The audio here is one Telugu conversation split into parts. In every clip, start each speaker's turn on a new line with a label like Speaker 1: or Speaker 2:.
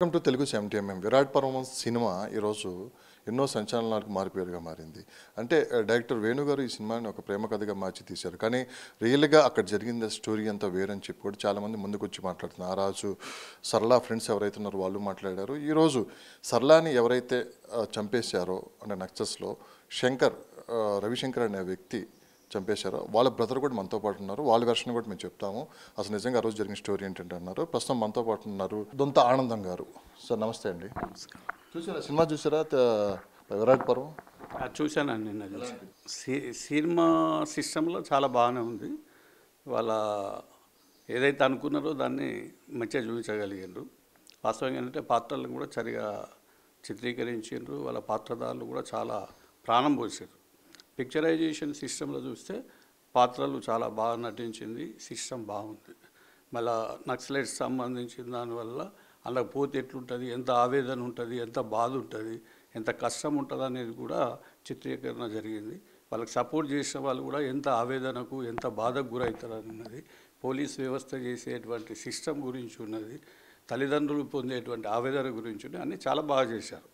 Speaker 1: welcome to Telugu seventy MM Virata Parvam cinema ఈరోజు ఎన్నో సంచలనాలకు మారిపోయేగా మారింది అంటే డైరెక్టర్ వేణుగారు ఈ సినిమాని ఒక ప్రేమ కథగా మార్చి తీశారు కానీ రియల్గా అక్కడ జరిగిన స్టోరీ అంతా వేరని చెప్పి కూడా చాలామంది ముందుకొచ్చి మాట్లాడుతున్నారు ఆ రాజు సరళ ఫ్రెండ్స్ ఎవరైతే ఉన్నారో వాళ్ళు మాట్లాడారు ఈరోజు సరళాని ఎవరైతే చంపేశారో అంటే నక్సస్లో శంకర్ రవిశంకర్ అనే వ్యక్తి చంపేశారు వాళ్ళ బ్రదర్ కూడా మనతో పాటు ఉన్నారు వాళ్ళ వెర్షన్ కూడా మేము చెప్తాము అసలు నిజంగా ఆ రోజు జరిగిన స్టోరీ ఏంటంటే అన్నారు ప్రస్తుతం మనతో పాటు ఉన్నారు దొంత ఆనందం గారు సార్ నమస్తే అండి చూసారా సినిమా చూసారా విరాట్ పర్వం
Speaker 2: చూశానండి నిన్న సినిమా సిస్టంలో చాలా బాగానే ఉంది వాళ్ళ ఏదైతే అనుకున్నారో దాన్ని మంచిగా చూపించగలిగారు వాస్తవంగా ఏంటంటే పాత్రలను కూడా సరిగా చిత్రీకరించారు వాళ్ళ పాత్రదారులు కూడా చాలా ప్రాణం పోసారు పిక్చరైజేషన్ సిస్టంలో చూస్తే పాత్రలు చాలా బాగా నటించింది సిస్టమ్ బాగుంది మళ్ళీ నక్సలైట్ సంబంధించిన దానివల్ల అలా పోతే ఎట్లుంటుంది ఎంత ఆవేదన ఉంటుంది ఎంత బాధ ఉంటుంది ఎంత కష్టం ఉంటుంది అనేది కూడా చిత్రీకరణ జరిగింది వాళ్ళకి సపోర్ట్ చేసిన వాళ్ళు కూడా ఎంత ఆవేదనకు ఎంత బాధకు గురవుతారని అన్నది పోలీస్ వ్యవస్థ చేసేటువంటి సిస్టమ్ గురించి ఉన్నది తల్లిదండ్రులు పొందేటువంటి ఆవేదన గురించి ఉన్నది అన్నీ చాలా బాగా చేశారు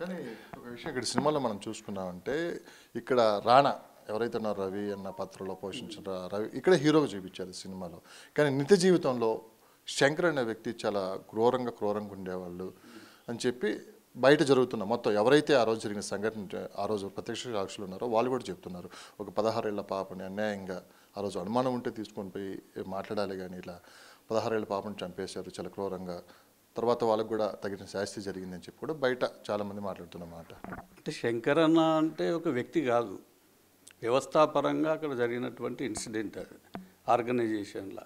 Speaker 1: కానీ ఒక విషయం ఇక్కడ సినిమాలో మనం చూసుకున్నామంటే ఇక్కడ రాణా ఎవరైతే ఉన్నారు రవి అన్న పాత్రలో పోషించిన రవి ఇక్కడ హీరోగా చూపించారు సినిమాలో కానీ నిత్య జీవితంలో శంకర్ అనే వ్యక్తి చాలా క్రూరంగా క్రూరంగా ఉండేవాళ్ళు అని చెప్పి బయట జరుగుతున్న మొత్తం ఎవరైతే ఆ రోజు జరిగిన సంఘటన ఆ రోజు ప్రత్యక్ష సాక్షులు ఉన్నారో వాళ్ళు కూడా చెప్తున్నారు ఒక పదహారేళ్ల పాపని అన్యాయంగా ఆ రోజు అనుమానం ఉంటే తీసుకొని పోయి మాట్లాడాలి కానీ ఇలా పదహారేళ్ల పాపను చంపేశారు చాలా క్రూరంగా తర్వాత వాళ్ళకు కూడా
Speaker 2: తగిన శాస్తి జరిగిందని చెప్పి కూడా బయట చాలామంది మాట్లాడుతున్నమాట అంటే శంకరన్న అంటే ఒక వ్యక్తి కాదు వ్యవస్థాపరంగా అక్కడ జరిగినటువంటి ఇన్సిడెంట్ అది ఆర్గనైజేషన్లో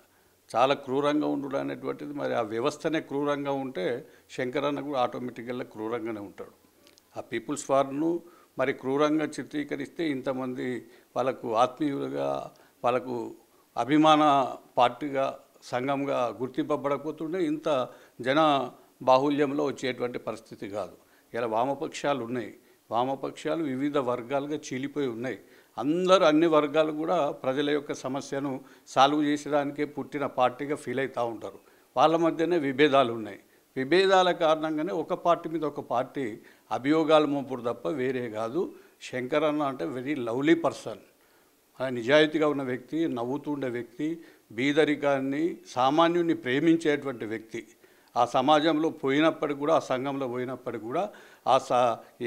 Speaker 2: చాలా క్రూరంగా ఉండడం అనేటువంటిది మరి ఆ వ్యవస్థనే క్రూరంగా ఉంటే శంకరన్న కూడా ఆటోమేటిక్గా క్రూరంగానే ఉంటాడు ఆ పీపుల్స్ వార్ను మరి క్రూరంగా చిత్రీకరిస్తే ఇంతమంది వాళ్ళకు ఆత్మీయులుగా వాళ్ళకు అభిమాన పార్టీగా సంఘంగా గుర్తింపబడకపోతుండే ఇంత జన బాహుల్యంలో వచ్చేటువంటి పరిస్థితి కాదు ఇలా వామపక్షాలు ఉన్నాయి వామపక్షాలు వివిధ వర్గాలుగా చీలిపోయి ఉన్నాయి అందరూ అన్ని వర్గాలు కూడా ప్రజల యొక్క సమస్యను సాల్వ్ చేసడానికే పుట్టిన పార్టీగా ఫీల్ అవుతూ ఉంటారు వాళ్ళ మధ్యనే విభేదాలు ఉన్నాయి విభేదాల కారణంగానే ఒక పార్టీ మీద ఒక పార్టీ అభియోగాలు మోపుడు తప్ప వేరే కాదు శంకరన్న అంటే వెరీ లవ్లీ పర్సన్ ఆ నిజాయితీగా ఉన్న వ్యక్తి నవ్వుతుండే వ్యక్తి బీదరికాన్ని సామాన్యుని ప్రేమించేటువంటి వ్యక్తి ఆ సమాజంలో పోయినప్పటికి కూడా ఆ సంఘంలో పోయినప్పటికి కూడా ఆ స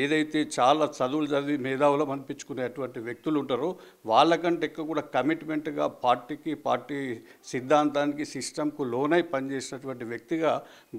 Speaker 2: ఏదైతే చాలా చదువులు చదివి మేధావులం అనిపించుకునేటువంటి వ్యక్తులు ఉంటారో వాళ్ళకంటే ఎక్కువ కూడా కమిట్మెంట్గా పార్టీకి పార్టీ సిద్ధాంతానికి సిస్టమ్కు లోనై పనిచేసినటువంటి వ్యక్తిగా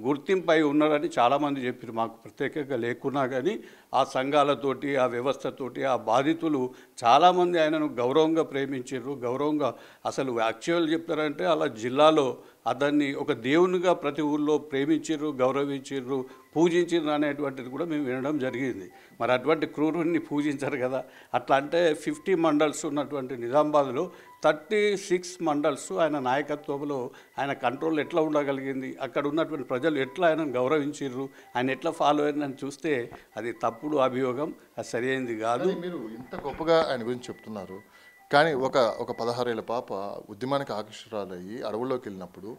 Speaker 2: గుర్తింపై ఉన్నారని చాలామంది చెప్పారు మాకు ప్రత్యేకంగా లేకున్నా కానీ ఆ సంఘాలతోటి ఆ వ్యవస్థతోటి ఆ బాధితులు చాలామంది ఆయనను గౌరవంగా ప్రేమించారు గౌరవంగా అసలు యాక్చువల్ చెప్తారంటే అలా జిల్లాలో అతన్ని ఒక దేవునిగా ప్రతి ఊళ్ళో ప్రేమించిర్రు గౌరవించిర్రు పూజించారు అనేటువంటిది కూడా మేము వినడం జరిగింది మరి అటువంటి క్రూరుని పూజించారు కదా అట్లా అంటే ఫిఫ్టీ మండల్స్ ఉన్నటువంటి నిజామాబాద్లో థర్టీ సిక్స్ మండల్స్ ఆయన నాయకత్వంలో ఆయన కంట్రోల్ ఎట్లా ఉండగలిగింది అక్కడ ఉన్నటువంటి ప్రజలు ఎట్లా ఆయనను గౌరవించిర్రు ఆయన ఎట్లా ఫాలో అయ్యారని చూస్తే అది తప్పుడు అభియోగం అది సరైనది కాదు
Speaker 1: మీరు ఇంత గొప్పగా ఆయన గురించి చెప్తున్నారు కానీ ఒక ఒక పదహారేళ్ళ పాప ఉద్యమానికి ఆకర్షితురాలయ్యి అడవుల్లోకి వెళ్ళినప్పుడు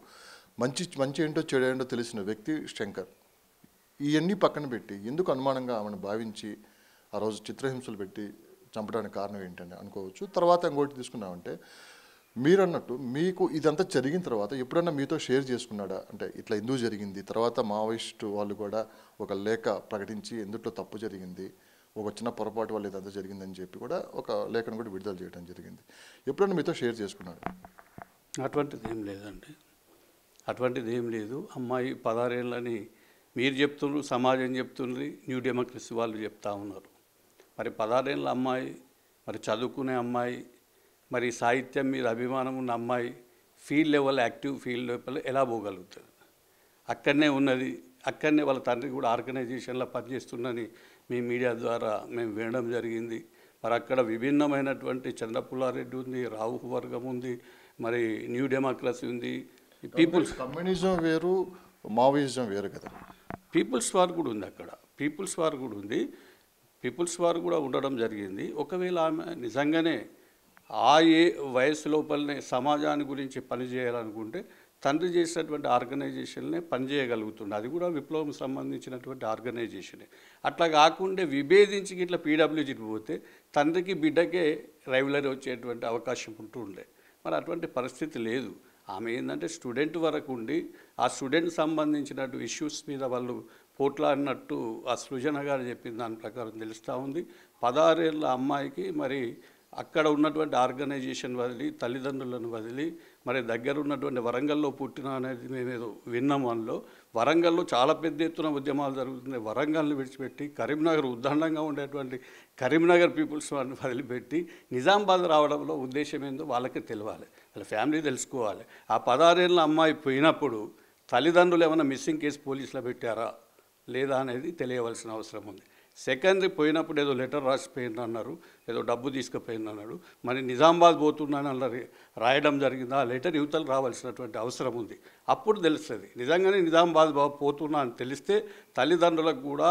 Speaker 1: మంచి మంచి ఏంటో చెడు ఏంటో తెలిసిన వ్యక్తి శంకర్ ఇవన్నీ పక్కన పెట్టి ఎందుకు అనుమానంగా ఆమెను భావించి ఆ రోజు చిత్రహింసలు పెట్టి చంపడానికి కారణం ఏంటని అనుకోవచ్చు తర్వాత ఇంకోటి తీసుకున్నామంటే మీరన్నట్టు మీకు ఇదంతా జరిగిన తర్వాత ఎప్పుడన్నా మీతో షేర్ చేసుకున్నాడా అంటే ఇట్లా ఎందుకు జరిగింది తర్వాత మావోయిస్టు వాళ్ళు కూడా ఒక లేఖ ప్రకటించి ఎందుట్లో తప్పు జరిగింది ఒక చిన్న పొరపాటు వల్ల ఇదంతా జరిగిందని చెప్పి కూడా ఒక లేఖను కూడా విడుదల చేయడం జరిగింది ఎప్పుడైనా మీతో షేర్ చేసుకున్నాడు
Speaker 2: అటువంటిది ఏం లేదండి అటువంటిది ఏం లేదు అమ్మాయి పదహారేళ్ళని మీరు చెప్తున్నారు సమాజం చెప్తుంది న్యూ డెమోక్రసీ వాళ్ళు చెప్తా ఉన్నారు మరి పదహారేళ్ళ అమ్మాయి మరి చదువుకునే అమ్మాయి మరి సాహిత్యం మీద అభిమానం ఉన్న అమ్మాయి field level active field level ఎలా పోగలుగుతుంది అక్కడనే ఉన్నది అక్కడనే వాళ్ళ తండ్రి కూడా ఆర్గనైజేషన్లో పనిచేస్తుందని మీ మీడియా ద్వారా మేము వినడం జరిగింది మరి అక్కడ విభిన్నమైనటువంటి చంద్రపుల్లారెడ్డి ఉంది రావు వర్గం ఉంది మరి న్యూ డెమోక్రసీ ఉంది పీపుల్స్
Speaker 1: కమ్యూనిజం వేరు
Speaker 2: మావోయిజం వేరు కదా పీపుల్స్ వార్ కూడా ఉంది అక్కడ పీపుల్స్ వార్ కూడా ఉంది పీపుల్స్ వార్ కూడా ఉండడం జరిగింది ఒకవేళ ఆమె నిజంగానే ఆ ఏ వయసు లోపలనే సమాజాన్ని గురించి పనిచేయాలనుకుంటే తండ్రి చేసినటువంటి ఆర్గనైజేషన్లే పనిచేయగలుగుతుండే అది కూడా విప్లవం సంబంధించినటువంటి ఆర్గనైజేషనే అట్లా కాకుండా విభేదించి ఇట్లా పీడబ్ల్యూజీకి పోతే తండ్రికి బిడ్డకే రైవులర్ వచ్చేటువంటి అవకాశం ఉంటూ ఉండే మరి అటువంటి పరిస్థితి లేదు ఆమె ఏంటంటే స్టూడెంట్ వరకు ఉండి ఆ స్టూడెంట్ సంబంధించినట్టు ఇష్యూస్ మీద వాళ్ళు పోట్లాడినట్టు ఆ సృజన గారు చెప్పిన దాని ప్రకారం తెలుస్తూ ఉంది పదహారేళ్ళ అమ్మాయికి మరి అక్కడ ఉన్నటువంటి ఆర్గనైజేషన్ వదిలి తల్లిదండ్రులను వదిలి మరి దగ్గర ఉన్నటువంటి వరంగల్లో పుట్టిన అనేది నేను విన్నాము అందులో వరంగల్లో చాలా పెద్ద ఎత్తున ఉద్యమాలు జరుగుతున్నాయి వరంగల్ని విడిచిపెట్టి కరీంనగర్ ఉద్దండంగా ఉండేటువంటి కరీంనగర్ పీపుల్స్ వారిని వదిలిపెట్టి నిజామాబాద్ రావడంలో ఉద్దేశం ఏందో వాళ్ళకి తెలియాలి వాళ్ళ ఫ్యామిలీ తెలుసుకోవాలి ఆ పదారేళ్ళ అమ్మాయి పోయినప్పుడు తల్లిదండ్రులు ఏమైనా మిస్సింగ్ కేసు పోలీసులో పెట్టారా లేదా అనేది తెలియవలసిన అవసరం ఉంది సెకండ్ పోయినప్పుడు ఏదో లెటర్ రాసిపోయింది అన్నారు ఏదో డబ్బు తీసుకుపోయింది అన్నాడు మరి నిజామాబాద్ పోతున్నాను అన్నారు రాయడం జరిగింది ఆ లెటర్ యువతలు రావాల్సినటువంటి అవసరం ఉంది అప్పుడు తెలుస్తుంది నిజంగానే నిజామాబాద్ పోతున్నా అని తెలిస్తే తల్లిదండ్రులకు కూడా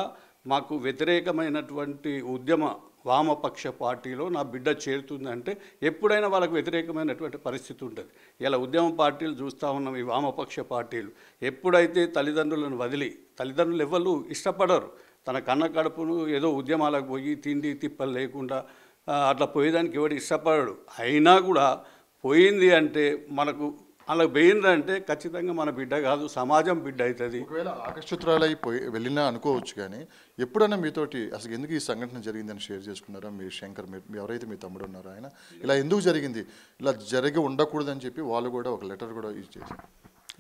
Speaker 2: మాకు వ్యతిరేకమైనటువంటి ఉద్యమ వామపక్ష పార్టీలో నా బిడ్డ చేరుతుందంటే ఎప్పుడైనా వాళ్ళకు వ్యతిరేకమైనటువంటి పరిస్థితి ఉంటుంది ఇలా ఉద్యమ పార్టీలు చూస్తూ ఉన్నాం ఈ వామపక్ష పార్టీలు ఎప్పుడైతే తల్లిదండ్రులను వదిలి తల్లిదండ్రులు ఎవరు ఇష్టపడరు తన కన్న కడుపును ఏదో ఉద్యమాలకు పోయి తిండి తిప్పలు లేకుండా అట్లా పోయేదానికి ఎవడు ఇష్టపడడు అయినా కూడా పోయింది అంటే మనకు అలా పోయిందంటే ఖచ్చితంగా మన బిడ్డ కాదు సమాజం బిడ్డ అవుతుంది ఒకవేళ ఆకర్షితురాలై పోయి
Speaker 1: వెళ్ళినా అనుకోవచ్చు కానీ ఎప్పుడైనా మీతోటి అసలు ఎందుకు ఈ సంఘటన జరిగిందని షేర్ చేసుకున్నారా మీ శంకర్ మీ ఎవరైతే మీ తమ్ముడు ఉన్నారో ఆయన ఇలా ఎందుకు జరిగింది ఇలా జరిగి ఉండకూడదని చెప్పి వాళ్ళు కూడా ఒక
Speaker 2: లెటర్ కూడా చేశారు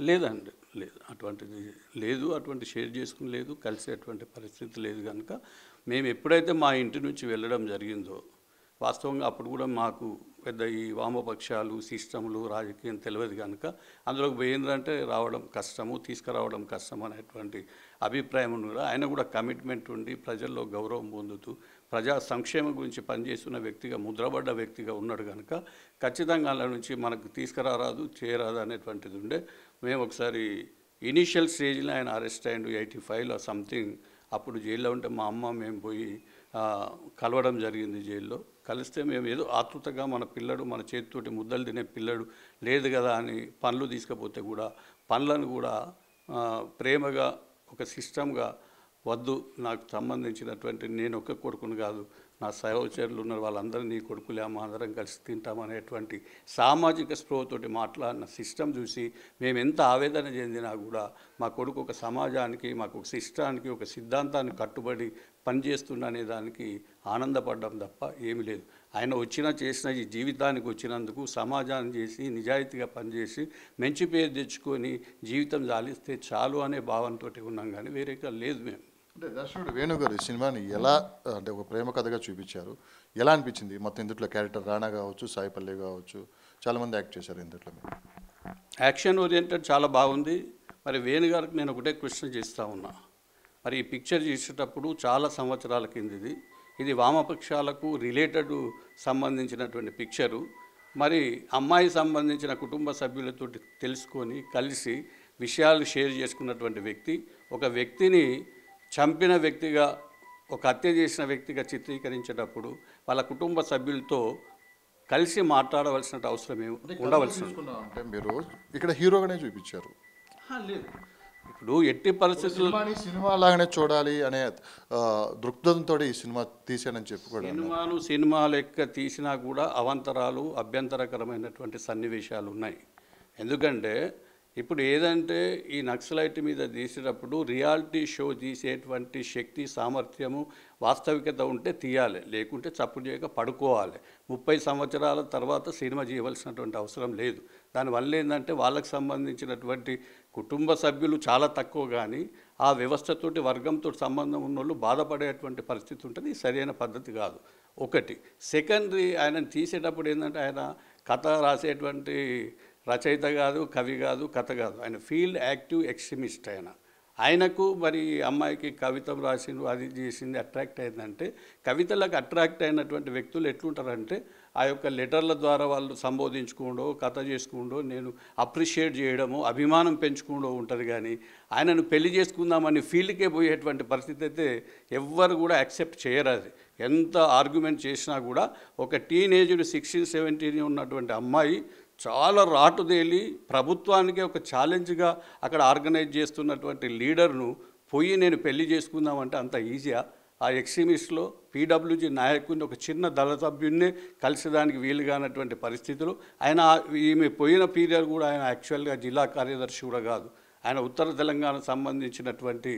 Speaker 2: లేదండి లేదు అటువంటిది లేదు అటువంటి షేర్ చేసుకుని లేదు కలిసే అటువంటి పరిస్థితి లేదు కనుక మేము ఎప్పుడైతే మా ఇంటి నుంచి వెళ్ళడం జరిగిందో వాస్తవంగా అప్పుడు కూడా మాకు పెద్ద ఈ వామపక్షాలు సిస్టములు రాజకీయం తెలియదు కనుక అందులోకి పోయిందంటే రావడం కష్టము తీసుకురావడం కష్టం అనేటువంటి అభిప్రాయం కూడా ఆయన కూడా కమిట్మెంట్ ఉండి ప్రజల్లో గౌరవం పొందుతూ ప్రజా సంక్షేమం గురించి పనిచేస్తున్న వ్యక్తిగా ముద్రపడ్డ వ్యక్తిగా ఉన్నాడు కనుక ఖచ్చితంగా అలా నుంచి మనకు తీసుకురారాదు చేయరాదు అనేటువంటిది ఉండే మేము ఒకసారి ఇనీషియల్ స్టేజ్లో ఆయన అరెస్ట్ అయ్యాడు ఎయిటీ ఫైవ్లో సంథింగ్ అప్పుడు జైల్లో ఉంటే మా అమ్మ మేము పోయి కలవడం జరిగింది జైల్లో కలిస్తే మేము ఏదో ఆతృతగా మన పిల్లడు మన చేతితోటి ముద్దలు తినే పిల్లడు లేదు కదా అని పనులు తీసుకపోతే కూడా పనులను కూడా ప్రేమగా ఒక సిస్టమ్గా వద్దు నాకు సంబంధించినటువంటి నేను ఒక్క కొడుకును కాదు నా సహోచరులు ఉన్నారు వాళ్ళందరూ నీ కొడుకులే మా అందరం కలిసి తింటామనేటువంటి సామాజిక స్పృహతోటి మాట్లాడిన సిస్టమ్ చూసి మేము ఎంత ఆవేదన చెందినా కూడా మా కొడుకు ఒక సమాజానికి మాకు ఒక సిస్టానికి ఒక సిద్ధాంతానికి కట్టుబడి పనిచేస్తుండనే దానికి ఆనందపడ్డం తప్ప ఏమీ లేదు ఆయన వచ్చినా చేసిన ఈ జీవితానికి వచ్చినందుకు సమాజాన్ని చేసి నిజాయితీగా పనిచేసి మంచి పేరు తెచ్చుకొని జీవితం జాలిస్తే చాలు అనే భావంతో ఉన్నాం కానీ వేరేగా లేదు మేము అంటే
Speaker 1: దర్శకుడు వేణుగారు ఈ సినిమాని ఎలా అంటే ఒక ప్రేమ కథగా చూపించారు ఎలా అనిపించింది మొత్తం ఇందుట్లో క్యారెక్టర్ రాణా కావచ్చు సాయిపల్లి కావచ్చు చాలామంది యాక్ట్ చేశారు ఇందుట్లో మీరు
Speaker 2: యాక్షన్ ఓరియంటెడ్ చాలా బాగుంది మరి వేణుగారికి నేను ఒకటే క్వశ్చన్ చేస్తూ ఉన్నా మరి ఈ పిక్చర్ చేసేటప్పుడు చాలా సంవత్సరాల కింది ఇది ఇది వామపక్షాలకు రిలేటెడ్ సంబంధించినటువంటి పిక్చరు మరి అమ్మాయి సంబంధించిన కుటుంబ సభ్యులతో తెలుసుకొని కలిసి విషయాలు షేర్ చేసుకున్నటువంటి వ్యక్తి ఒక వ్యక్తిని చంపిన వ్యక్తిగా ఒక హత్య చేసిన వ్యక్తిగా చిత్రీకరించేటప్పుడు వాళ్ళ కుటుంబ సభ్యులతో కలిసి మాట్లాడవలసిన అవసరం ఉండవలసి అంటే మీరు ఇక్కడ హీరోగానే చూపించారు ఇప్పుడు ఎట్టి పరిస్థితులు సినిమా
Speaker 1: లాగానే చూడాలి అనే దృక్పథంతో ఈ సినిమా తీసానని చెప్పుకోవడం
Speaker 2: సినిమాను సినిమా లెక్క తీసినా కూడా అవాంతరాలు అభ్యంతరకరమైనటువంటి సన్నివేశాలు ఉన్నాయి ఎందుకంటే ఇప్పుడు ఏదంటే ఈ నక్సలైట్ మీద తీసేటప్పుడు రియాలిటీ షో తీసేటువంటి శక్తి సామర్థ్యము వాస్తవికత ఉంటే తీయాలి లేకుంటే చప్పు చేయక పడుకోవాలి ముప్పై సంవత్సరాల తర్వాత సినిమా చేయవలసినటువంటి అవసరం లేదు దానివల్ల ఏంటంటే వాళ్ళకు సంబంధించినటువంటి కుటుంబ సభ్యులు చాలా తక్కువ కానీ ఆ వ్యవస్థతోటి వర్గంతో సంబంధం ఉన్నోళ్ళు బాధపడేటువంటి పరిస్థితి ఉంటుంది సరైన పద్ధతి కాదు ఒకటి సెకండరీ ఆయన తీసేటప్పుడు ఏంటంటే ఆయన కథ రాసేటువంటి రచయిత కాదు కవి కాదు కథ కాదు ఆయన ఫీల్డ్ యాక్టివ్ ఎక్స్ట్రీమిస్ట్ ఆయన ఆయనకు మరి అమ్మాయికి కవితం రాసింది అది చేసింది అట్రాక్ట్ అయిందంటే కవితలకు అట్రాక్ట్ అయినటువంటి వ్యక్తులు ఎట్లుంటారంటే ఆ యొక్క లెటర్ల ద్వారా వాళ్ళు సంబోధించుకోండో కథ చేసుకుండో నేను అప్రిషియేట్ చేయడము అభిమానం పెంచుకుండో ఉంటుంది కానీ ఆయనను పెళ్లి చేసుకుందామని ఫీల్డ్కే పోయేటువంటి పరిస్థితి అయితే ఎవ్వరు కూడా యాక్సెప్ట్ చేయరు అది ఎంత ఆర్గ్యుమెంట్ చేసినా కూడా ఒక టీనేజ్డ్ సిక్స్టీన్ సెవెంటీన్ ఉన్నటువంటి అమ్మాయి చాలా రాటుదేలి ప్రభుత్వానికి ఒక ఛాలెంజ్గా అక్కడ ఆర్గనైజ్ చేస్తున్నటువంటి లీడర్ను పోయి నేను పెళ్లి చేసుకుందామంటే అంత ఈజీయా ఆ ఎక్స్ట్రీమిస్ట్లో పీడబ్ల్యూజీ నాయకుడిని ఒక చిన్న దళ సభ్యుడిని కలిసేదానికి వీలు కానటువంటి పరిస్థితులు ఆయన ఈమె పోయిన పీరియడ్ కూడా ఆయన యాక్చువల్గా జిల్లా కార్యదర్శి కూడా కాదు ఆయన ఉత్తర తెలంగాణ సంబంధించినటువంటి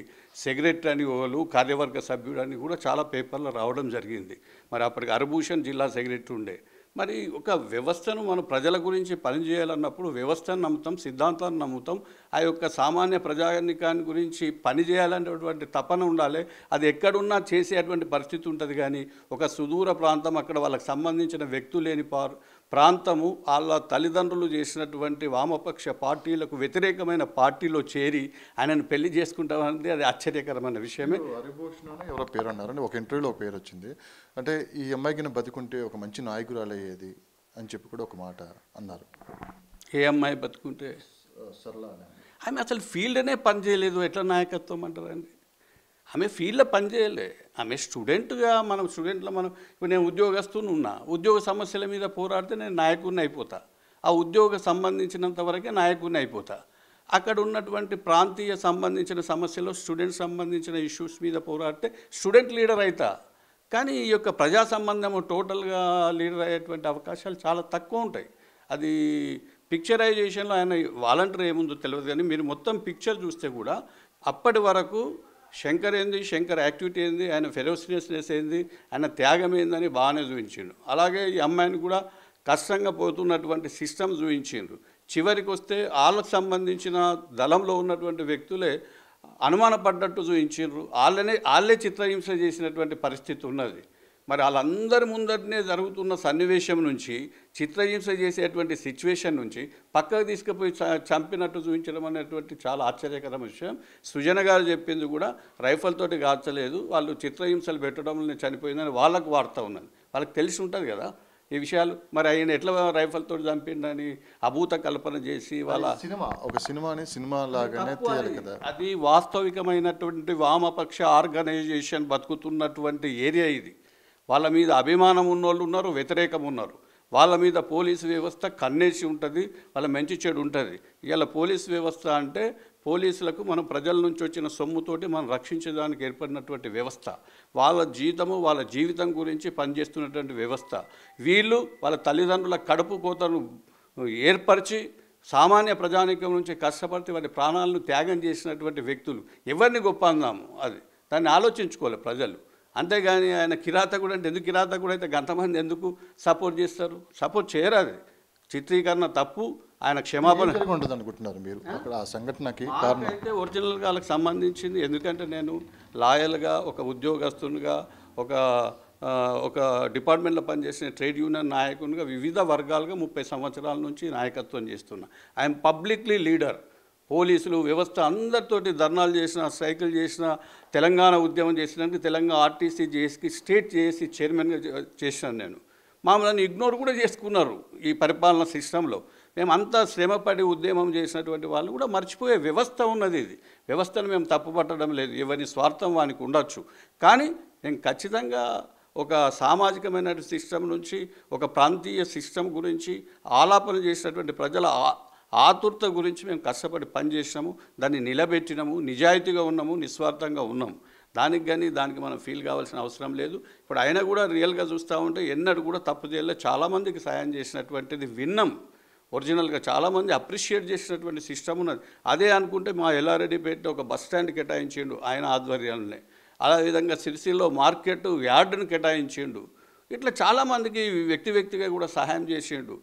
Speaker 2: సెక్రటరీ అని వాళ్ళు కార్యవర్గ సభ్యుడు అని కూడా చాలా పేపర్లో రావడం జరిగింది మరి అప్పటికి అరభూషణ్ జిల్లా సెక్రటరీ ఉండే మరి ఒక వ్యవస్థను మనం ప్రజల గురించి పనిచేయాలన్నప్పుడు వ్యవస్థను నమ్ముతాం సిద్ధాంతాన్ని నమ్ముతాం ఆ యొక్క సామాన్య ప్రజానికాన్ని గురించి పనిచేయాలనేటువంటి తపన ఉండాలి అది ఎక్కడున్నా చేసేటువంటి పరిస్థితి ఉంటుంది కానీ ఒక సుదూర ప్రాంతం అక్కడ వాళ్ళకి సంబంధించిన వ్యక్తులు లేని ప్రాంతము వాళ్ళ తల్లిదండ్రులు చేసినటువంటి వామపక్ష పార్టీలకు వ్యతిరేకమైన పార్టీలో చేరి ఆయనను పెళ్లి చేసుకుంటామనేది అది ఆశ్చర్యకరమైన విషయమే
Speaker 1: హరిభూషణ్ ఎవరో పేరు అన్నారండి ఒక ఇంటర్వ్యూలో పేరు వచ్చింది అంటే ఈ అమ్మాయికి బతుకుంటే ఒక మంచి నాయకురాలు అయ్యేది అని చెప్పి కూడా ఒక మాట అన్నారు
Speaker 2: ఏ అమ్మాయి బతుకుంటే సరళ ఆమె అసలు ఫీల్డ్నే పనిచేయలేదు ఎట్లా నాయకత్వం అంటారండి ఆమె ఫీల్డ్లో పనిచేయలే ఆమె స్టూడెంట్గా మనం స్టూడెంట్లో మనం ఇప్పుడు నేను ఉద్యోగస్తుని ఉన్నా ఉద్యోగ సమస్యల మీద పోరాడితే నేను నాయకుడిని అయిపోతా ఆ ఉద్యోగ సంబంధించినంత వరకే నాయకుడిని అయిపోతా అక్కడ ఉన్నటువంటి ప్రాంతీయ సంబంధించిన సమస్యలు స్టూడెంట్ సంబంధించిన ఇష్యూస్ మీద పోరాడితే స్టూడెంట్ లీడర్ అవుతా కానీ ఈ యొక్క ప్రజా సంబంధము టోటల్గా లీడర్ అయ్యేటువంటి అవకాశాలు చాలా తక్కువ ఉంటాయి అది పిక్చరైజేషన్లో ఆయన వాలంటీర్ ఏముందో తెలియదు కానీ మీరు మొత్తం పిక్చర్ చూస్తే కూడా అప్పటి వరకు శంకర్ ఏంది శంకర్ యాక్టివిటీ ఏంది ఆయన ఫెలోసినియస్నెస్ ఏంది ఆయన త్యాగం ఏందని బాగానే చూపించిండు అలాగే ఈ అమ్మాయిని కూడా కష్టంగా పోతున్నటువంటి సిస్టమ్ చూపించిండ్రు చివరికి వస్తే వాళ్ళకు సంబంధించిన దళంలో ఉన్నటువంటి వ్యక్తులే అనుమానపడ్డట్టు చూపించిండ్రు వాళ్ళనే వాళ్ళే చిత్రహింస చేసినటువంటి పరిస్థితి ఉన్నది మరి వాళ్ళందరి ముందరనే జరుగుతున్న సన్నివేశం నుంచి చిత్రహింస చేసేటువంటి సిచ్యువేషన్ నుంచి పక్కకు తీసుకుపోయి చంపినట్టు చూపించడం అనేటువంటి చాలా ఆశ్చర్యకర విషయం సృజన గారు చెప్పింది కూడా రైఫల్తోటి కాల్చలేదు వాళ్ళు చిత్రహింసలు పెట్టడం చనిపోయిందని వాళ్ళకు వార్త ఉన్నది వాళ్ళకి తెలిసి ఉంటుంది కదా ఈ విషయాలు మరి ఆయన ఎట్లా రైఫల్తో చంపిండని అభూత కల్పన చేసి వాళ్ళ
Speaker 1: సినిమా ఒక సినిమాని సినిమా లాగానే తీయాలి
Speaker 2: కదా అది వాస్తవికమైనటువంటి వామపక్ష ఆర్గనైజేషన్ బతుకుతున్నటువంటి ఏరియా ఇది వాళ్ళ మీద అభిమానం ఉన్నోళ్ళు ఉన్నారు వ్యతిరేకం ఉన్నారు వాళ్ళ మీద పోలీసు వ్యవస్థ కన్నేసి ఉంటుంది వాళ్ళ మంచి చెడు ఉంటుంది ఇలా పోలీసు వ్యవస్థ అంటే పోలీసులకు మనం ప్రజల నుంచి వచ్చిన సొమ్ముతోటి మనం రక్షించడానికి ఏర్పడినటువంటి వ్యవస్థ వాళ్ళ జీతము వాళ్ళ జీవితం గురించి పనిచేస్తున్నటువంటి వ్యవస్థ వీళ్ళు వాళ్ళ తల్లిదండ్రుల కడుపు కోతను ఏర్పరిచి సామాన్య ప్రజానికం నుంచి కష్టపడితే వారి ప్రాణాలను త్యాగం చేసినటువంటి వ్యక్తులు ఎవరిని గొప్ప అందాము అది దాన్ని ఆలోచించుకోవాలి ప్రజలు అంతేగాని ఆయన కిరాతకుడు అంటే ఎందుకు కిరాతకుడు అయితే గంతమంది ఎందుకు సపోర్ట్ చేస్తారు సపోర్ట్ చేయరు అది చిత్రీకరణ తప్పు ఆయన క్షమాపణ
Speaker 1: ఉంటుంది అనుకుంటున్నారు మీరు అక్కడ ఆ సంఘటనకి కారణం అయితే
Speaker 2: ఒరిజినల్గా వాళ్ళకి సంబంధించింది ఎందుకంటే నేను లాయల్గా ఒక ఉద్యోగస్తునిగా ఒక ఒక డిపార్ట్మెంట్లో పనిచేసిన ట్రేడ్ యూనియన్ నాయకునిగా వివిధ వర్గాలుగా ముప్పై సంవత్సరాల నుంచి నాయకత్వం చేస్తున్నా ఐఎమ్ పబ్లిక్లీ లీడర్ పోలీసులు వ్యవస్థ అందరితోటి ధర్నాలు చేసిన సైకిల్ చేసిన తెలంగాణ ఉద్యమం చేసినందుకు తెలంగాణ ఆర్టీసీ చేసి స్టేట్ చేసి చైర్మన్గా చేసినాను నేను మామూలు ఇగ్నోర్ కూడా చేసుకున్నారు ఈ పరిపాలన సిస్టంలో మేము అంతా శ్రమపడి ఉద్యమం చేసినటువంటి వాళ్ళు కూడా మర్చిపోయే వ్యవస్థ ఉన్నది ఇది వ్యవస్థను మేము తప్పుపట్టడం లేదు ఎవరి స్వార్థం వానికి ఉండొచ్చు కానీ మేము ఖచ్చితంగా ఒక సామాజికమైన సిస్టమ్ నుంచి ఒక ప్రాంతీయ సిస్టమ్ గురించి ఆలాపన చేసినటువంటి ప్రజల ఆతురత గురించి మేము కష్టపడి పనిచేసినాము దాన్ని నిలబెట్టినాము నిజాయితీగా ఉన్నాము నిస్వార్థంగా ఉన్నాము దానికి కానీ దానికి మనం ఫీల్ కావాల్సిన అవసరం లేదు ఇప్పుడు ఆయన కూడా రియల్గా చూస్తూ ఉంటే ఎన్నడూ కూడా తప్పు చేయలే చాలామందికి సాయం చేసినటువంటిది విన్నాం ఒరిజినల్గా చాలామంది అప్రిషియేట్ చేసినటువంటి సిస్టమ్ ఉన్నది అదే అనుకుంటే మా ఎల్లారెడ్డిపేట ఒక బస్ స్టాండ్ కేటాయించిండు ఆయన ఆధ్వర్యంలోనే అదేవిధంగా సిరిసిల్లో మార్కెట్ యార్డును కేటాయించిండు ఇట్లా చాలామందికి వ్యక్తి వ్యక్తిగా కూడా సహాయం చేసిండు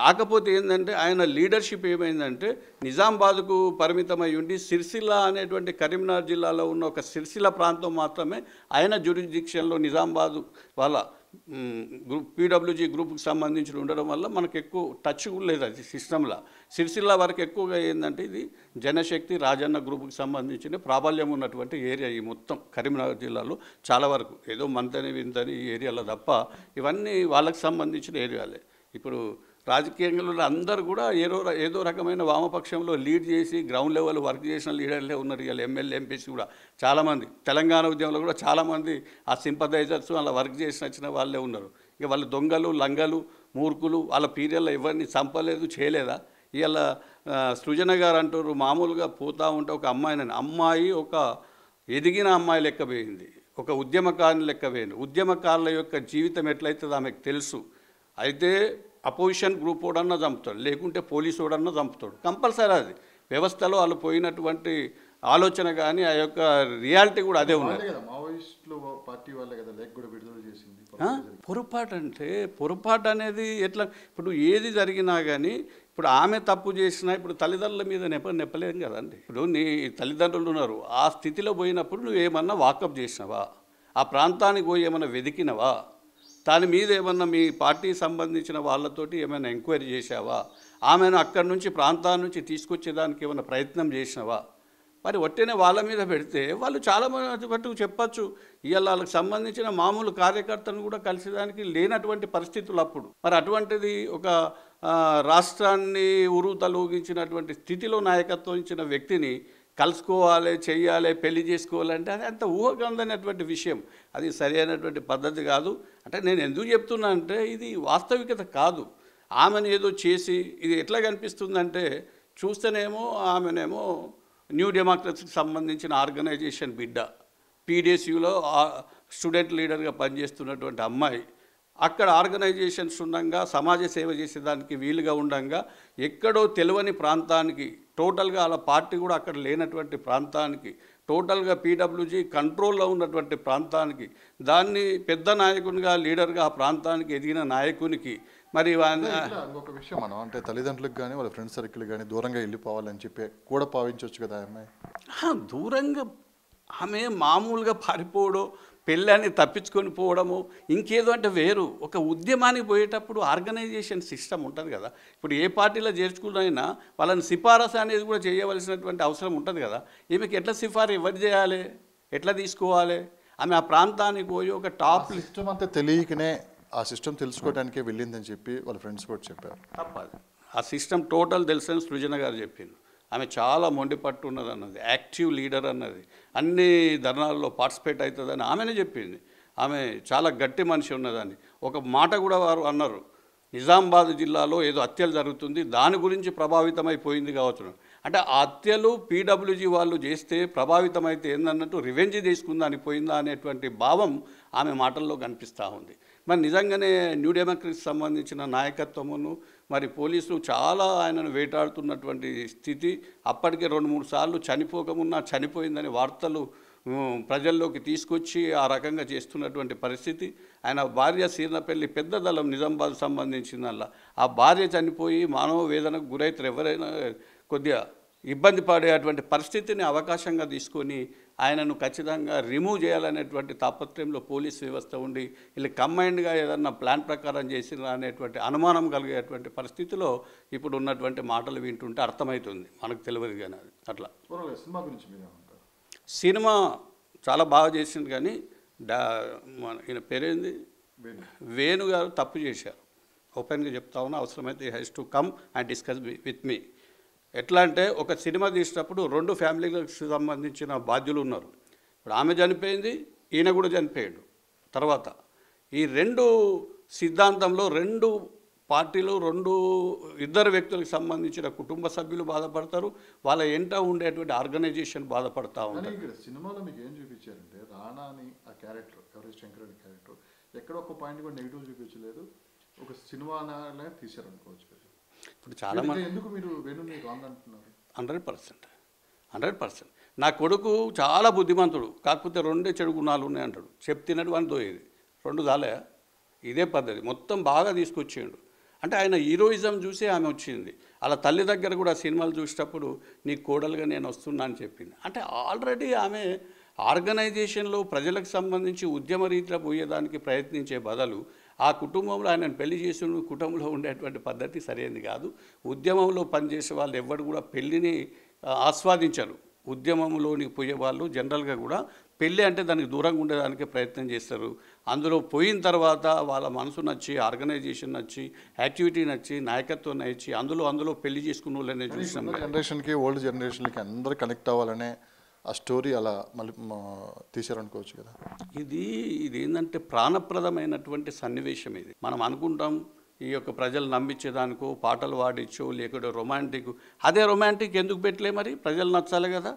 Speaker 2: కాకపోతే ఏంటంటే ఆయన లీడర్షిప్ ఏమైందంటే నిజామాబాద్కు పరిమితమై ఉండి సిరిసిల్ల అనేటువంటి కరీంనగర్ జిల్లాలో ఉన్న ఒక సిరిసిల్ల ప్రాంతం మాత్రమే ఆయన జ్యూరిడిక్షన్లో నిజామాబాదు వాళ్ళ గ్రూప్ పీడబ్ల్యూజీ గ్రూప్కి సంబంధించి ఉండడం వల్ల మనకు ఎక్కువ టచ్ లేదు అది సిస్టంలో సిరిసిల్ల వరకు ఎక్కువగా ఏంటంటే ఇది జనశక్తి రాజన్న గ్రూప్కి సంబంధించిన ప్రాబల్యం ఉన్నటువంటి ఏరియా ఈ మొత్తం కరీంనగర్ జిల్లాలో చాలా వరకు ఏదో మంతని వింతని ఈ ఏరియాలో తప్ప ఇవన్నీ వాళ్ళకి సంబంధించిన ఏరియాలే ఇప్పుడు రాజకీయంగా ఉన్న అందరూ కూడా ఏదో ఏదో రకమైన వామపక్షంలో లీడ్ చేసి గ్రౌండ్ లెవెల్ వర్క్ చేసిన లీడర్లే ఉన్నారు ఇవాళ ఎమ్మెల్యే ఎంపీస్ కూడా చాలామంది తెలంగాణ ఉద్యమంలో కూడా చాలామంది ఆ సింపథైజర్స్ అలా వర్క్ చేసిన వచ్చిన వాళ్ళే ఉన్నారు ఇక వాళ్ళు దొంగలు లంగలు మూర్ఖులు వాళ్ళ పీరియల్లో ఎవరిని చంపలేదు చేయలేదా ఇవాళ సృజన గారు అంటారు మామూలుగా పోతూ ఉంటే ఒక అమ్మాయిని అమ్మాయి ఒక ఎదిగిన అమ్మాయి లెక్క పోయింది ఒక ఉద్యమకారుని లెక్క పోయింది ఉద్యమకారుల యొక్క జీవితం ఎట్లయితుందో ఆమెకు తెలుసు అయితే అపోజిషన్ గ్రూప్ వాడన్నా చంపుతాడు లేకుంటే పోలీసు వాడన్నా చంపుతాడు కంపల్సరీ అది వ్యవస్థలో వాళ్ళు పోయినటువంటి ఆలోచన కానీ ఆ యొక్క రియాలిటీ కూడా అదే ఉన్నది
Speaker 1: పార్టీ కదా కూడా చేసింది
Speaker 2: పొరపాటు అంటే పొరపాటు అనేది ఎట్లా ఇప్పుడు ఏది జరిగినా కానీ ఇప్పుడు ఆమె తప్పు చేసినా ఇప్పుడు తల్లిదండ్రుల మీద నెప్ప నెప్పలేం కదండి ఇప్పుడు నీ తల్లిదండ్రులు ఉన్నారు ఆ స్థితిలో పోయినప్పుడు నువ్వు ఏమన్నా వాకప్ చేసినావా ఆ ప్రాంతానికి పోయి ఏమన్నా వెతికినవా దాని మీద ఏమన్నా మీ పార్టీ సంబంధించిన వాళ్ళతోటి ఏమైనా ఎంక్వైరీ చేశావా ఆమెను అక్కడి నుంచి ప్రాంతాల నుంచి తీసుకొచ్చేదానికి ఏమైనా ప్రయత్నం చేసినావా మరి ఒట్టేనే వాళ్ళ మీద పెడితే వాళ్ళు చాలామంది పట్టుకు చెప్పచ్చు ఇవాళ వాళ్ళకి సంబంధించిన మామూలు కార్యకర్తను కూడా కలిసేదానికి లేనటువంటి పరిస్థితులు అప్పుడు మరి అటువంటిది ఒక రాష్ట్రాన్ని ఉరువు తలూగించినటువంటి స్థితిలో నాయకత్వం ఇచ్చిన వ్యక్తిని కలుసుకోవాలి చేయాలి పెళ్లి చేసుకోవాలంటే అది అంత ఊహకు విషయం అది సరైనటువంటి పద్ధతి కాదు అంటే నేను ఎందుకు చెప్తున్నా అంటే ఇది వాస్తవికత కాదు ఆమెను ఏదో చేసి ఇది ఎట్లా కనిపిస్తుందంటే చూస్తేనేమో ఆమెనేమో న్యూ డెమోక్రసీకి సంబంధించిన ఆర్గనైజేషన్ బిడ్డ పీడిఎస్యూలో స్టూడెంట్ లీడర్గా పనిచేస్తున్నటువంటి అమ్మాయి అక్కడ ఆర్గనైజేషన్స్ ఉండగా సమాజ సేవ చేసేదానికి వీలుగా ఉండంగా ఎక్కడో తెలియని ప్రాంతానికి టోటల్గా అలా పార్టీ కూడా అక్కడ లేనటువంటి ప్రాంతానికి టోటల్గా పీడబ్ల్యూజీ కంట్రోల్లో ఉన్నటువంటి ప్రాంతానికి దాన్ని పెద్ద నాయకునిగా లీడర్గా ఆ ప్రాంతానికి ఎదిగిన నాయకునికి మరి ఒక
Speaker 1: విషయం మనం అంటే తల్లిదండ్రులకు కానీ వాళ్ళ ఫ్రెండ్ సర్కిల్ కానీ దూరంగా
Speaker 2: వెళ్ళిపోవాలని చెప్పి కూడా భావించవచ్చు కదా ఆమె దూరంగా ఆమె మామూలుగా పారిపోవడం పెళ్ళని తప్పించుకొని పోవడము ఇంకేదో అంటే వేరు ఒక ఉద్యమానికి పోయేటప్పుడు ఆర్గనైజేషన్ సిస్టమ్ ఉంటుంది కదా ఇప్పుడు ఏ పార్టీలో చేర్చుకున్నైనా వాళ్ళని సిఫారసు అనేది కూడా చేయవలసినటువంటి అవసరం ఉంటుంది కదా ఈమెకి ఎట్లా సిఫారసు ఎవరు చేయాలి ఎట్లా తీసుకోవాలి ఆమె ఆ ప్రాంతానికి పోయి ఒక టాప్
Speaker 1: సిస్టమ్ అంతా తెలియకనే ఆ సిస్టమ్ తెలుసుకోవడానికే వెళ్ళిందని చెప్పి వాళ్ళ ఫ్రెండ్స్ కూడా చెప్పారు
Speaker 2: తప్పదు ఆ సిస్టమ్ టోటల్ తెలుసని సృజన గారు చెప్పింది ఆమె చాలా మొండిపట్టు ఉన్నది అన్నది యాక్టివ్ లీడర్ అన్నది అన్ని ధర్నాల్లో పార్టిసిపేట్ అవుతుందని ఆమెనే చెప్పింది ఆమె చాలా గట్టి మనిషి ఉన్నదని ఒక మాట కూడా వారు అన్నారు నిజామాబాద్ జిల్లాలో ఏదో హత్యలు జరుగుతుంది దాని గురించి ప్రభావితమైపోయింది కావచ్చు అంటే ఆ హత్యలు పీడబ్ల్యూజీ వాళ్ళు చేస్తే ప్రభావితమైతే ఏందన్నట్టు రివెంజ్ తీసుకుందా అని పోయిందా అనేటువంటి భావం ఆమె మాటల్లో కనిపిస్తూ ఉంది మరి నిజంగానే న్యూ డెమోక్రసీకి సంబంధించిన నాయకత్వమును మరి పోలీసులు చాలా ఆయనను వేటాడుతున్నటువంటి స్థితి అప్పటికే రెండు మూడు సార్లు చనిపోకమున్నా చనిపోయిందని వార్తలు ప్రజల్లోకి తీసుకొచ్చి ఆ రకంగా చేస్తున్నటువంటి పరిస్థితి ఆయన భార్య సీర్ణపల్లి పెద్ద దళం నిజామాబాద్ సంబంధించిందల్లా ఆ భార్య చనిపోయి మానవ వేదనకు గురైతే ఎవరైనా కొద్దిగా ఇబ్బంది పడేటువంటి పరిస్థితిని అవకాశంగా తీసుకొని ఆయనను ఖచ్చితంగా రిమూవ్ చేయాలనేటువంటి తాపత్రయంలో పోలీస్ వ్యవస్థ ఉండి వీళ్ళు కంబైన్డ్గా ఏదన్నా ప్లాన్ ప్రకారం చేసినా అనేటువంటి అనుమానం కలిగేటువంటి పరిస్థితిలో ఇప్పుడు ఉన్నటువంటి మాటలు వింటుంటే అర్థమవుతుంది మనకు తెలియదు కానీ అది అట్లా సినిమా గురించి సినిమా చాలా బాగా చేసింది కానీ డా మన ఈయన పేరేంది వేణు గారు తప్పు చేశారు ఓపెన్గా చెప్తా ఉన్నా అవసరమైతే he's to come and discuss with me ఎట్లా అంటే ఒక సినిమా తీసినప్పుడు రెండు ఫ్యామిలీలకు సంబంధించిన బాధ్యులు ఉన్నారు ఇప్పుడు ఆమె చనిపోయింది ఈయన కూడా చనిపోయాడు తర్వాత ఈ రెండు సిద్ధాంతంలో రెండు పార్టీలు రెండు ఇద్దరు వ్యక్తులకు సంబంధించిన కుటుంబ సభ్యులు బాధపడతారు వాళ్ళ ఎంట ఉండేటువంటి ఆర్గనైజేషన్ బాధపడతా ఉంటారు ఇక్కడ
Speaker 1: సినిమాలో మీకు ఏం చూపించారంటే రాణా అని ఆ క్యారెక్టర్ ఎవరి శంకర్ క్యారెక్టర్ ఎక్కడ ఒక పాయింట్ కూడా నెగిటివ్ చూపించలేదు ఒక సినిమా తీశారు అనుకోవచ్చు
Speaker 2: ఇప్పుడు చాలా మంది ఎందుకు మీరు హండ్రెడ్ పర్సెంట్ హండ్రెడ్ పర్సెంట్ నా కొడుకు చాలా బుద్ధిమంతుడు కాకపోతే రెండే చెడు గుణాలు ఉన్నాయి అంటాడు చెప్తున్నాడు అని దోయేది రెండు దాలే ఇదే పద్ధతి మొత్తం బాగా తీసుకొచ్చేయండు అంటే ఆయన హీరోయిజం చూసి ఆమె వచ్చింది అలా తల్లి దగ్గర కూడా సినిమాలు చూసేటప్పుడు నీ కోడలుగా నేను వస్తున్నా అని చెప్పింది అంటే ఆల్రెడీ ఆమె ఆర్గనైజేషన్లో ప్రజలకు సంబంధించి ఉద్యమ రీతిలో పోయేదానికి ప్రయత్నించే బదులు ఆ కుటుంబంలో ఆయన పెళ్లి చేసిన కుటుంబంలో ఉండేటువంటి పద్ధతి సరైనది కాదు ఉద్యమంలో పనిచేసే వాళ్ళు ఎవరు కూడా పెళ్లిని ఆస్వాదించరు ఉద్యమంలోని పోయే వాళ్ళు జనరల్గా కూడా పెళ్ళి అంటే దానికి దూరంగా ఉండడానికి ప్రయత్నం చేస్తారు అందులో పోయిన తర్వాత వాళ్ళ మనసు నచ్చి ఆర్గనైజేషన్ నచ్చి యాక్టివిటీ నచ్చి నాయకత్వం నచ్చి అందులో అందులో పెళ్లి చేసుకున్న వాళ్ళనే చూసినాం
Speaker 1: జనరేషన్కి ఓల్డ్ జనరేషన్కి అందరూ కనెక్ట్ అవ్వాలనే ఆ స్టోరీ అలా మళ్ళీ
Speaker 2: తీశారనుకోవచ్చు కదా ఇది ఇది ఏంటంటే ప్రాణప్రదమైనటువంటి సన్నివేశం ఇది మనం అనుకుంటాం ఈ యొక్క ప్రజలు నమ్మించేదానికో పాటలు వాడిచ్చో లేకుంటే రొమాంటిక్ అదే రొమాంటిక్ ఎందుకు పెట్టలే మరి ప్రజలు నచ్చాలి కదా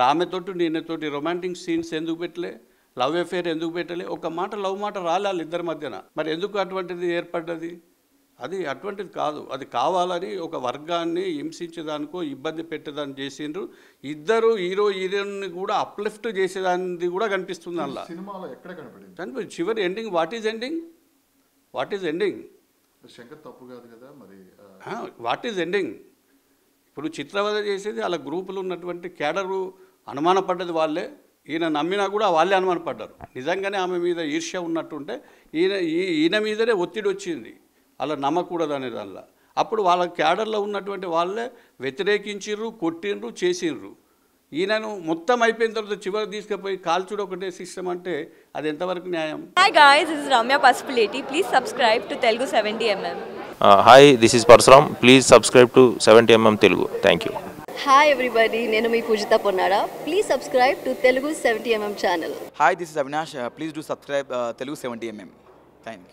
Speaker 2: రామెతోటి నేనతోటి రొమాంటిక్ సీన్స్ ఎందుకు పెట్టలే లవ్ అఫేర్ ఎందుకు పెట్టలే ఒక మాట లవ్ మాట రాలేదు ఇద్దరి మధ్యన మరి ఎందుకు అటువంటిది ఏర్పడ్డది అది అటువంటిది కాదు అది కావాలని ఒక వర్గాన్ని హింసించేదానికో ఇబ్బంది పెట్టేదాన్ని చేసిండ్రు ఇద్దరు హీరో హీరోయిన్ కూడా అప్లిఫ్ట్ చేసేదాన్ని కూడా కనిపిస్తుంది అలా
Speaker 1: సినిమాలో ఎక్కడ కనపడింది
Speaker 2: కనిపి చివరి ending what is ending what is ending
Speaker 1: Shankar తప్పు కాదు కదా మరి
Speaker 2: వాట్ ఈజ్ ఎండింగ్ ఇప్పుడు చిత్రవద చేసేది అలా గ్రూపులు ఉన్నటువంటి కేడరు అనుమానపడ్డది వాళ్ళే ఈయన నమ్మినా కూడా వాళ్ళే అనుమానపడ్డారు నిజంగానే ఆమె మీద ఈర్ష్య ఉన్నట్టుంటే ఈయన ఈయన మీదనే ఒత్తిడి వచ్చింది అలా నమ్మకూడదు అనే దానిలో అప్పుడు వాళ్ళ క్యాడర్లో ఉన్నటువంటి వాళ్ళే వ్యతిరేకించిర్రు కొట్టిండ్రు చేసిండ్రు ఈయనను మొత్తం అయిపోయిన తర్వాత చివరికి తీసుకుపోయి కాల్చుడు ఒకటే సిస్టమ్ అంటే అది ఎంతవరకు న్యాయం hi guys is Ramya Pasupuleti please subscribe to Telugu seventy MM
Speaker 1: hi this is Parashuram please subscribe to seventy MM Telugu thank you
Speaker 2: hi everybody నేను మీ Poojitha Ponnada please subscribe to Telugu seventy MM channel hi this is Avinash please do subscribe Telugu seventy MM thank you